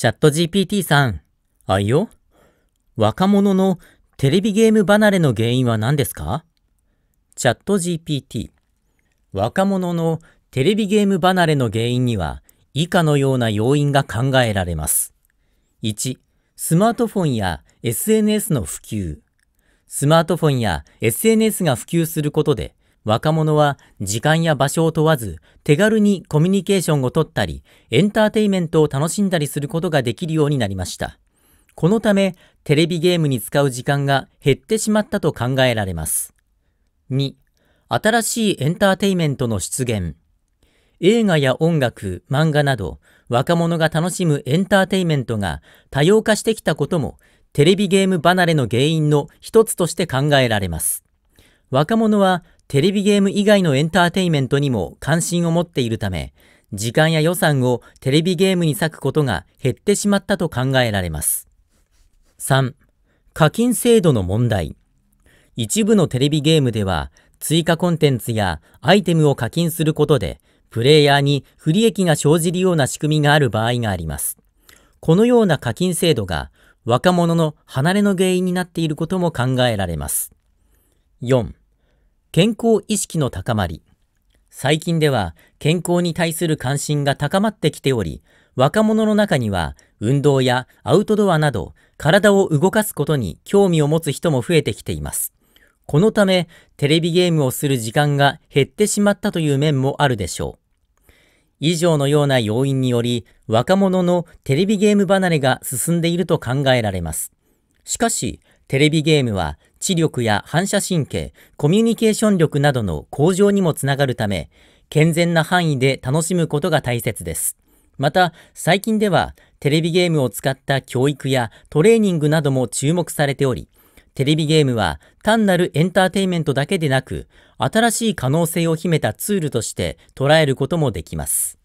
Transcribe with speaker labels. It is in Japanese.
Speaker 1: チャット GPT さん、あいよ。若者のテレビゲーム離れの原因は何ですかチャット GPT。若者のテレビゲーム離れの原因には、以下のような要因が考えられます。1、スマートフォンや SNS の普及。スマートフォンや SNS が普及することで、若者は時間や場所を問わず手軽にコミュニケーションを取ったり、エンターテイメントを楽しんだりすることができるようになりました。このため、テレビゲームに使う時間が減ってしまったと考えられます。2、新しいエンターテイメントの出現。映画や音楽、漫画など、若者が楽しむエンターテイメントが多様化してきたことも、テレビゲーム離れの原因の一つとして考えられます。若者はテレビゲーム以外のエンターテインメントにも関心を持っているため、時間や予算をテレビゲームに割くことが減ってしまったと考えられます。3. 課金制度の問題。一部のテレビゲームでは、追加コンテンツやアイテムを課金することで、プレイヤーに不利益が生じるような仕組みがある場合があります。このような課金制度が若者の離れの原因になっていることも考えられます。4. 健康意識の高まり。最近では健康に対する関心が高まってきており、若者の中には運動やアウトドアなど体を動かすことに興味を持つ人も増えてきています。このためテレビゲームをする時間が減ってしまったという面もあるでしょう。以上のような要因により若者のテレビゲーム離れが進んでいると考えられます。しかし、テレビゲームは知力や反射神経、コミュニケーション力などの向上にもつながるため、健全な範囲で楽しむことが大切です。また、最近ではテレビゲームを使った教育やトレーニングなども注目されており、テレビゲームは単なるエンターテインメントだけでなく、新しい可能性を秘めたツールとして捉えることもできます。